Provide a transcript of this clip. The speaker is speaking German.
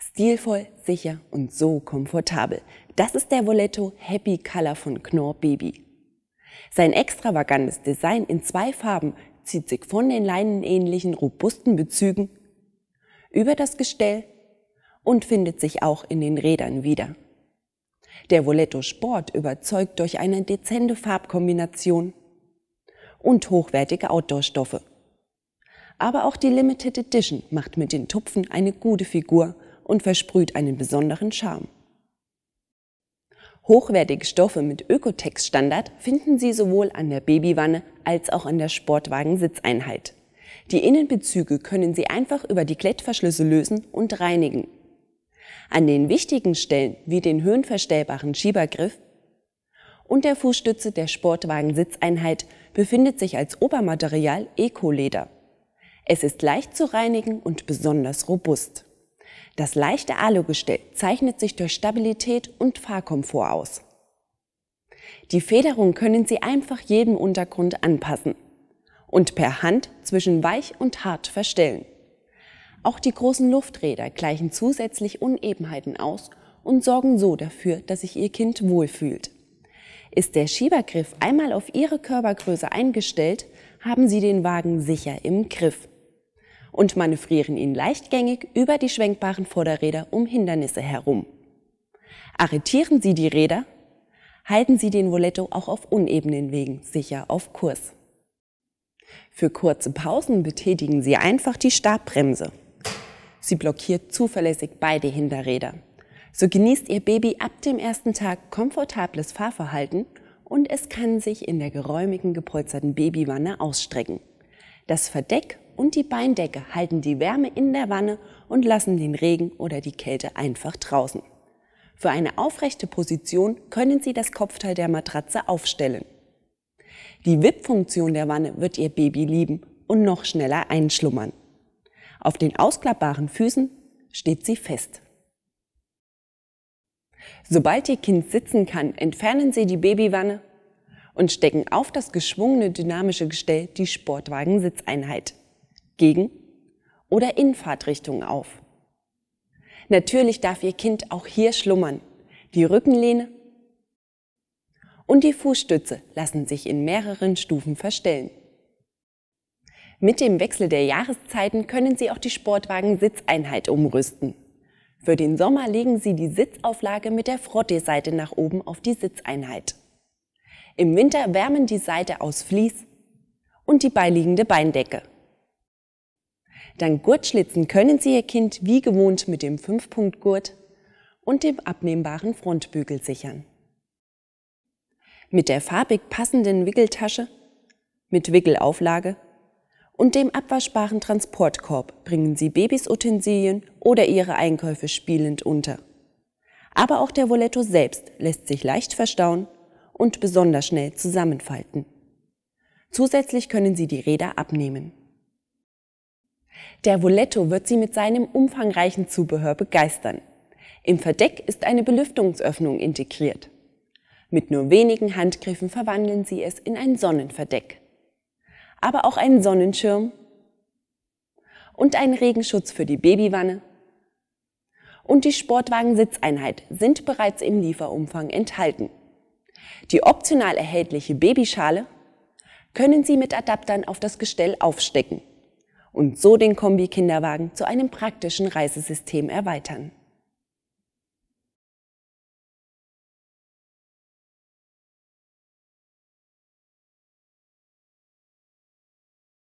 Stilvoll, sicher und so komfortabel. Das ist der Voletto Happy Color von Knorr Baby. Sein extravagantes Design in zwei Farben zieht sich von den leinenähnlichen, robusten Bezügen über das Gestell und findet sich auch in den Rädern wieder. Der Voletto Sport überzeugt durch eine dezente Farbkombination und hochwertige Outdoor-Stoffe. Aber auch die Limited Edition macht mit den Tupfen eine gute Figur und versprüht einen besonderen Charme. Hochwertige Stoffe mit Ökotex-Standard finden Sie sowohl an der Babywanne als auch an der Sportwagen-Sitzeinheit. Die Innenbezüge können Sie einfach über die Klettverschlüsse lösen und reinigen. An den wichtigen Stellen wie den höhenverstellbaren Schiebergriff und der Fußstütze der Sportwagen-Sitzeinheit befindet sich als Obermaterial Eco-Leder. Es ist leicht zu reinigen und besonders robust. Das leichte Alugestell zeichnet sich durch Stabilität und Fahrkomfort aus. Die Federung können Sie einfach jedem Untergrund anpassen und per Hand zwischen weich und hart verstellen. Auch die großen Lufträder gleichen zusätzlich Unebenheiten aus und sorgen so dafür, dass sich Ihr Kind wohlfühlt. Ist der Schiebergriff einmal auf Ihre Körpergröße eingestellt, haben Sie den Wagen sicher im Griff und manövrieren ihn leichtgängig über die schwenkbaren Vorderräder um Hindernisse herum. Arretieren Sie die Räder, halten Sie den Voletto auch auf unebenen Wegen sicher auf Kurs. Für kurze Pausen betätigen Sie einfach die Stabbremse. Sie blockiert zuverlässig beide Hinterräder. So genießt Ihr Baby ab dem ersten Tag komfortables Fahrverhalten und es kann sich in der geräumigen gepolsterten Babywanne ausstrecken. Das Verdeck und die Beindecke halten die Wärme in der Wanne und lassen den Regen oder die Kälte einfach draußen. Für eine aufrechte Position können Sie das Kopfteil der Matratze aufstellen. Die WIP-Funktion der Wanne wird Ihr Baby lieben und noch schneller einschlummern. Auf den ausklappbaren Füßen steht sie fest. Sobald Ihr Kind sitzen kann, entfernen Sie die Babywanne und stecken auf das geschwungene dynamische Gestell die Sportwagensitzeinheit. Gegen- oder Innenfahrtrichtungen auf. Natürlich darf Ihr Kind auch hier schlummern. Die Rückenlehne und die Fußstütze lassen sich in mehreren Stufen verstellen. Mit dem Wechsel der Jahreszeiten können Sie auch die Sportwagen-Sitzeinheit umrüsten. Für den Sommer legen Sie die Sitzauflage mit der Frottee-Seite nach oben auf die Sitzeinheit. Im Winter wärmen die Seite aus Vlies und die beiliegende Beindecke. Dank Gurtschlitzen können Sie Ihr Kind wie gewohnt mit dem 5-Punkt-Gurt und dem abnehmbaren Frontbügel sichern. Mit der farbig passenden Wickeltasche, mit Wickelauflage und dem abwaschbaren Transportkorb bringen Sie Babys Utensilien oder Ihre Einkäufe spielend unter. Aber auch der Voletto selbst lässt sich leicht verstauen und besonders schnell zusammenfalten. Zusätzlich können Sie die Räder abnehmen. Der Voletto wird Sie mit seinem umfangreichen Zubehör begeistern. Im Verdeck ist eine Belüftungsöffnung integriert. Mit nur wenigen Handgriffen verwandeln Sie es in ein Sonnenverdeck. Aber auch einen Sonnenschirm und einen Regenschutz für die Babywanne und die Sportwagensitzeinheit sind bereits im Lieferumfang enthalten. Die optional erhältliche Babyschale können Sie mit Adaptern auf das Gestell aufstecken und so den Kombi-Kinderwagen zu einem praktischen Reisesystem erweitern.